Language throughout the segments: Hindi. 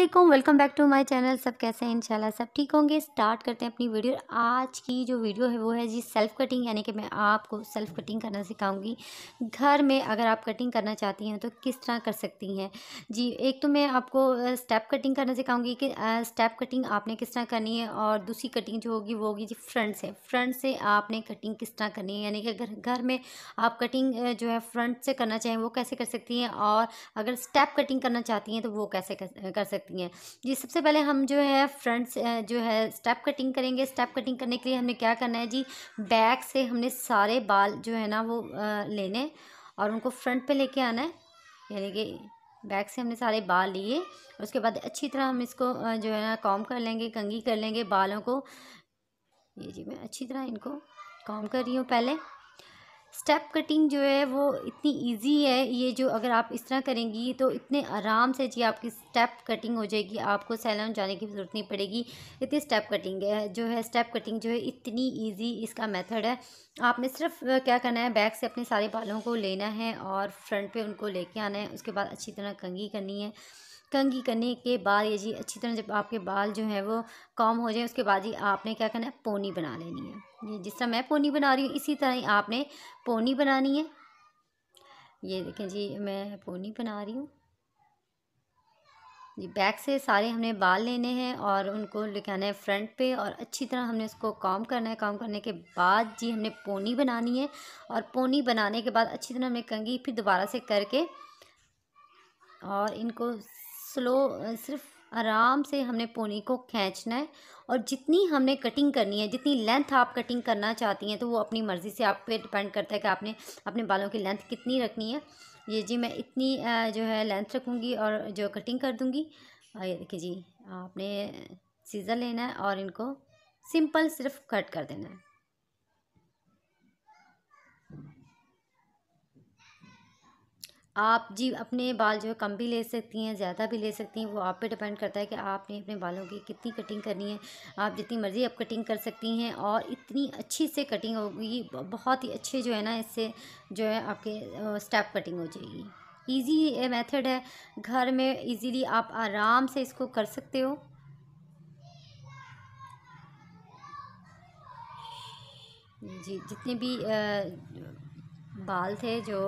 Aslam welcome back to my channel सब कैसे हैं इंशाल्लाह सब ठीक होंगे स्टार्ट करते हैं अपनी वीडियो आज की जो वीडियो है वो है जी सेल्फ़ कटिंग यानी कि मैं आपको सेल्फ़ कटिंग करना सिखाऊंगी घर में अगर आप कटिंग करना चाहती हैं तो किस तरह कर सकती हैं जी एक तो मैं आपको स्टेप कटिंग करना सिखाऊंगी कि स्टेप कटिंग आपने किस तरह करनी है और दूसरी कटिंग जो होगी वो होगी जी फ्रंट से फ्रंट से आपने कटिंग किस तरह करनी है यानी कि घर घर में आप कटिंग जो है फ्रंट से करना चाहें वो कैसे कर सकती हैं और अगर स्टेप कटिंग करना चाहती हैं तो वो कैसे कर सकती सकती हैं जी सबसे पहले हम जो है फ्रंट जो है स्टेप कटिंग करेंगे स्टेप कटिंग करने के लिए हमने क्या करना है जी बैक से हमने सारे बाल जो है ना वो लेने और उनको फ्रंट पे लेके आना है यानी कि बैक से हमने सारे बाल लिए उसके बाद अच्छी तरह हम इसको जो है ना कॉम कर लेंगे कंगी कर लेंगे बालों को ये जी मैं अच्छी तरह इनको कॉम कर रही हूँ पहले स्टेप कटिंग जो है वो इतनी इजी है ये जो अगर आप इस तरह करेंगी तो इतने आराम से जी आपकी स्टेप कटिंग हो जाएगी आपको सैलून जाने की ज़रूरत नहीं पड़ेगी इतनी स्टेप कटिंग है जो है स्टेप कटिंग जो है इतनी इजी इसका मेथड है आपने सिर्फ क्या करना है बैक से अपने सारे बालों को लेना है और फ्रंट पे उनको लेके आना है उसके बाद अच्छी तरह कंगी करनी है कंघी करने के बाद ये जी अच्छी तरह जब आपके बाल जो हैं वो कॉम हो जाए उसके बाद ही आपने क्या करना है पोनी बना लेनी है ये जिस तरह मैं पोनी बना रही हूँ इसी तरह ही आपने पोनी बनानी है ये देखें जी मैं पोनी बना रही हूँ जी बैक से सारे हमने बाल लेने हैं और उनको लिखाना है फ्रंट पे और अच्छी तरह हमने उसको काम करना है काम करने के बाद जी हमने पोनी बनानी है और पोनी बनाने के बाद अच्छी तरह हमने कंगी फिर दोबारा से करके और इनको स्लो सिर्फ आराम से हमने पोनी को खींचना है और जितनी हमने कटिंग करनी है जितनी लेंथ आप कटिंग करना चाहती हैं तो वो अपनी मर्ज़ी से आप पे डिपेंड करता है कि आपने अपने बालों की लेंथ कितनी रखनी है ये जी मैं इतनी जो है लेंथ रखूँगी और जो कटिंग कर दूँगी ये देखिए जी आपने सीज़र लेना है और इनको सिंपल सिर्फ कट कर देना है आप जी अपने बाल जो है कम भी ले सकती हैं ज़्यादा भी ले सकती हैं वो आप पे डिपेंड करता है कि आपने अपने बालों की कितनी कटिंग करनी है आप जितनी मर्ज़ी आप कटिंग कर सकती हैं और इतनी अच्छी से कटिंग होगी बहुत ही अच्छे जो है ना इससे जो है आपके स्टेप कटिंग हो जाएगी ईजी मेथड है घर में ईज़ीली आप आराम से इसको कर सकते हो जी जितने भी आ, बाल थे जो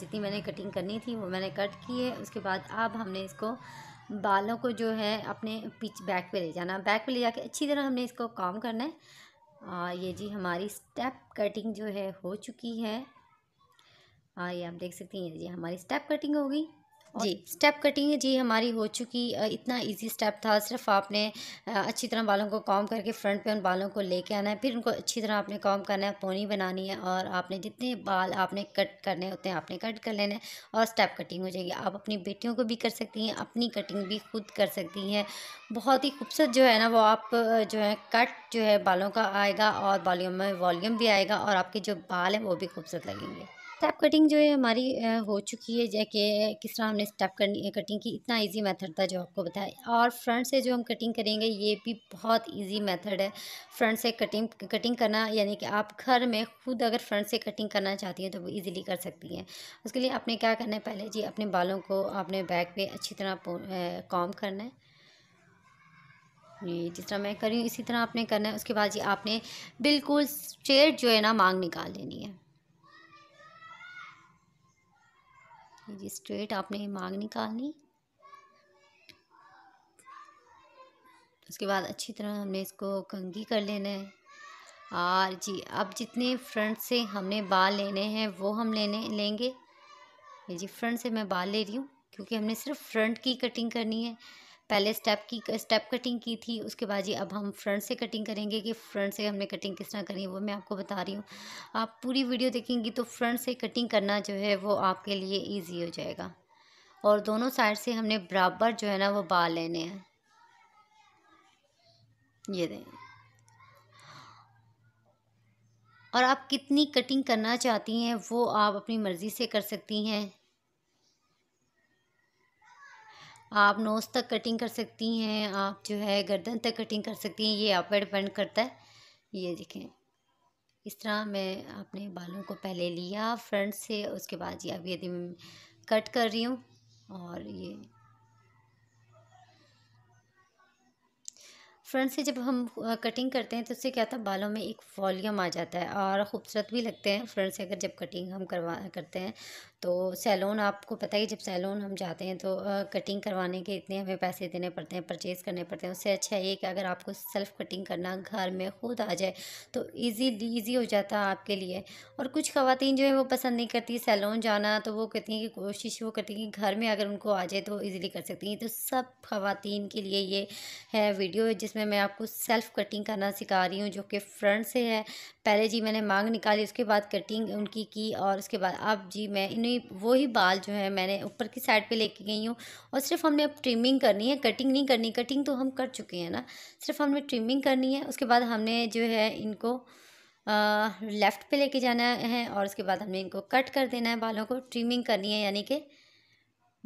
जितनी मैंने कटिंग करनी थी वो मैंने कट किए उसके बाद अब हमने इसको बालों को जो है अपने पिच बैक पे ले जाना बैक पे ले जाके अच्छी तरह हमने इसको काम करना है आ, ये जी हमारी स्टेप कटिंग जो है हो चुकी है आ, ये आप देख सकती हैं जी हमारी स्टेप कटिंग होगी जी स्टेप कटिंग जी हमारी हो चुकी इतना इजी स्टेप था सिर्फ आपने अच्छी तरह बालों को कॉम करके फ्रंट पे उन बालों को लेके आना है फिर उनको अच्छी तरह आपने कॉम करना है पोनी बनानी है और आपने जितने बाल आपने कट करने होते हैं आपने कट कर लेने और स्टेप कटिंग हो जाएगी आप अपनी बेटियों को भी कर सकती हैं अपनी कटिंग भी खुद कर सकती हैं बहुत ही खूबसूरत जो है ना वो आप जो है कट जो है बालों का आएगा और बालों में वॉल्यूम भी आएगा और आपके जो बाल हैं वो भी खूबसूरत लगेंगे स्टेप कटिंग जो है हमारी हो चुकी है जैसे कि किस तरह हमने स्टेप करनी कटिंग की इतना इजी मेथड था जो आपको बताया और फ्रंट से जो हम कटिंग करेंगे ये भी बहुत इजी मेथड है फ्रंट से कटिंग कटिंग करना यानी कि आप घर में खुद अगर फ्रंट से कटिंग करना चाहती हैं तो वो इजीली कर सकती हैं उसके लिए आपने क्या करना है पहले जी अपने बालों को आपने बैक पर अच्छी तरह कॉम करना है जिस तरह मैं करी इसी तरह आपने करना है उसके बाद जी आपने बिल्कुल स्ट्रेट जो है ना मांग निकाल लेनी है ये स्ट्रेट आपने मांग निकालनी उसके बाद अच्छी तरह हमने इसको कंघी कर लेना है और जी अब जितने फ्रंट से हमने बाल लेने हैं वो हम लेने लेंगे जी फ्रंट से मैं बाल ले रही हूँ क्योंकि हमने सिर्फ फ्रंट की कटिंग करनी है पहले स्टेप की स्टेप कटिंग की थी उसके बाद जी अब हम फ्रंट से कटिंग करेंगे कि फ्रंट से हमने कटिंग किस तरह करी वो मैं आपको बता रही हूँ आप पूरी वीडियो देखेंगी तो फ्रंट से कटिंग करना जो है वो आपके लिए ईजी हो जाएगा और दोनों साइड से हमने बराबर जो है ना वो बाल लेने हैं ये दें और आप कितनी कटिंग करना चाहती हैं वो आप अपनी मर्ज़ी से कर सकती हैं आप नोज़ तक कटिंग कर सकती हैं आप जो है गर्दन तक कटिंग कर सकती हैं ये आप पर डिपेंड करता है ये देखें इस तरह मैं अपने बालों को पहले लिया फ्रंट से उसके बाद ये अभी यदि कट कर रही हूँ और ये फ्रंट से जब हम कटिंग करते हैं तो उससे क्या होता है बालों में एक वॉल्यूम आ जाता है और ख़ूबसूरत भी लगते हैं फ्रंट से अगर जब कटिंग हम करवा करते हैं तो सैलून आपको पता ही जब सैलून हम जाते हैं तो कटिंग करवाने के इतने हमें पैसे देने पड़ते हैं परचेज़ करने पड़ते हैं उससे अच्छा ये कि अगर आपको सेल्फ़ कटिंग करना घर में खुद आ जाए तो ईजी ईजी हो जाता है आपके लिए और कुछ खातन जो है वो पसंद नहीं करती सैलून जाना तो वो कहती हैं कि कोशिश वो करती हैं कि घर में अगर उनको आ जाए तो ईज़िली कर सकती हैं तो सब खातन के लिए ये है वीडियो जिसमें इसमें मैं आपको सेल्फ़ कटिंग करना सिखा रही हूँ जो कि फ्रंट से है पहले जी मैंने मांग निकाली उसके बाद कटिंग उनकी की और उसके बाद अब जी मैं इन्हीं वही बाल जो है मैंने ऊपर की साइड पे लेके गई हूँ और सिर्फ हमने अब ट्रिमिंग करनी है कटिंग नहीं करनी कटिंग तो हम कर चुके हैं ना सिर्फ हमने ट्रिमिंग करनी है उसके बाद हमने जो है इनको लेफ़्ट पे लेके जाना है और उसके बाद हमने इनको कट कर देना है बालों को ट्रिमिंग करनी है यानी कि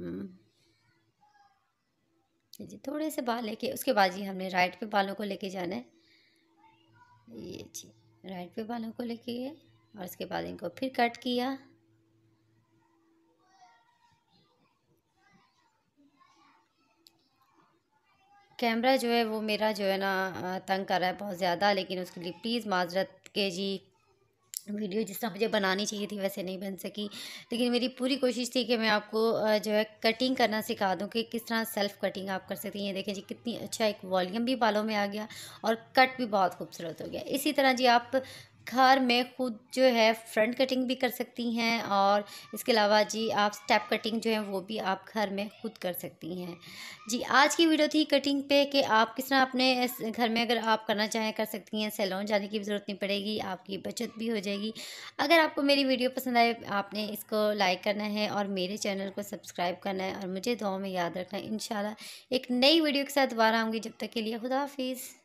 हम्म। जी थोड़े से बाल लेके उसके बाद जी हमने राइट पे बालों को लेके जाना है ये जी राइट पे बालों को लेके गए और उसके बाद इनको फिर कट किया कैमरा जो है वो मेरा जो है ना तंग कर रहा है बहुत ज़्यादा लेकिन उसके लिए प्लीज़ माजरत के जी वीडियो जिस तरह मुझे बनानी चाहिए थी वैसे नहीं बन सकी लेकिन मेरी पूरी कोशिश थी कि मैं आपको जो है कटिंग करना सिखा दूँ कि किस तरह सेल्फ़ कटिंग आप कर सकती हैं ये देखें जी कितनी अच्छा एक वॉल्यूम भी बालों में आ गया और कट भी बहुत खूबसूरत हो गया इसी तरह जी आप घर में खुद जो है फ्रंट कटिंग भी कर सकती हैं और इसके अलावा जी आप स्टेप कटिंग जो है वो भी आप घर में खुद कर सकती हैं जी आज की वीडियो थी कटिंग पे कि आप किस तरह अपने घर में अगर आप करना चाहें कर सकती हैं सैलून जाने की भी ज़रूरत नहीं पड़ेगी आपकी बचत भी हो जाएगी अगर आपको मेरी वीडियो पसंद आए आपने इसको लाइक करना है और मेरे चैनल को सब्सक्राइब करना है और मुझे दुआ में याद रखना है इन एक नई वीडियो के साथ दोबारा आऊँगी जब तक के लिए खुदाफिज़